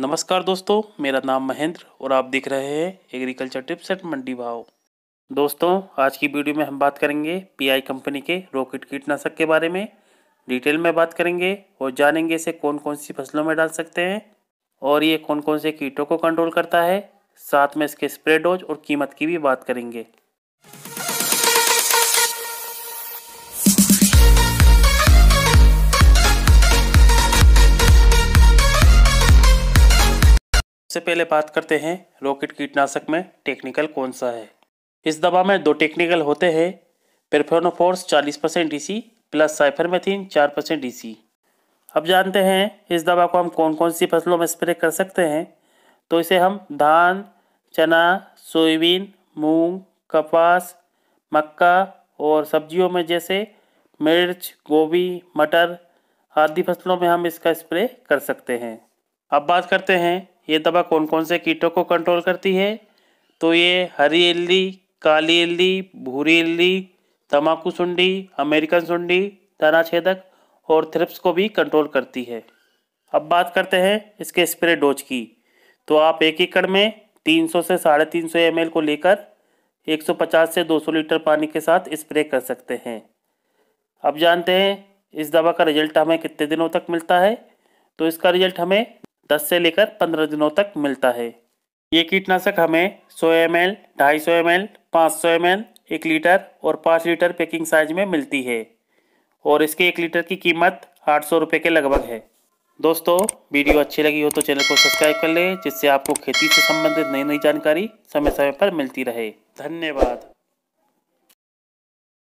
नमस्कार दोस्तों मेरा नाम महेंद्र और आप देख रहे हैं एग्रीकल्चर टिप्स एट मंडी भाव दोस्तों आज की वीडियो में हम बात करेंगे पीआई कंपनी के रॉकेट कीटनाशक के बारे में डिटेल में बात करेंगे और जानेंगे इसे कौन कौन सी फसलों में डाल सकते हैं और ये कौन कौन से कीटों को कंट्रोल करता है साथ में इसके स्प्रेडोज और कीमत की भी बात करेंगे सबसे पहले बात करते हैं रॉकेट कीटनाशक में टेक्निकल कौन सा है इस दवा में दो टेक्निकल होते हैं profenofos 40 percent D plus cypermethrin 4 percent D अब जानते हैं इस दवा को हम कौन कौन सी फसलों में स्प्रे कर सकते हैं तो इसे हम धान चना सोयाबीन मूंग कपास मक्का और सब्जियों में जैसे मिर्च गोभी मटर आदि फसलों में हम इसका स्प्रे कर सकते हैं अब बात करते हैं ये दवा कौन कौन से कीटों को कंट्रोल करती है तो ये हरी इल्ली काली इल्ली भूरी इल्ली तमाकू सुंडी अमेरिकन सुंडी तना छेदक और थ्रिप्स को भी कंट्रोल करती है अब बात करते हैं इसके स्प्रे डोज की तो आप एक एकड़ में 300 से साढ़े तीन सौ एम को लेकर 150 से 200 लीटर पानी के साथ स्प्रे कर सकते हैं अब जानते हैं इस दवा का रिजल्ट हमें कितने दिनों तक मिलता है तो इसका रिजल्ट हमें 10 से लेकर 15 दिनों तक मिलता है ये कीटनाशक हमें 100 एम एल ढाई सौ एम एल पाँच सौ एम एल एक लीटर और पाँच लीटर पैकिंग साइज में मिलती है और इसके एक लीटर की कीमत आठ सौ रुपये के लगभग है दोस्तों वीडियो अच्छी लगी हो तो चैनल को सब्सक्राइब कर लें जिससे आपको खेती से संबंधित नई नई जानकारी समय समय पर मिलती रहे धन्यवाद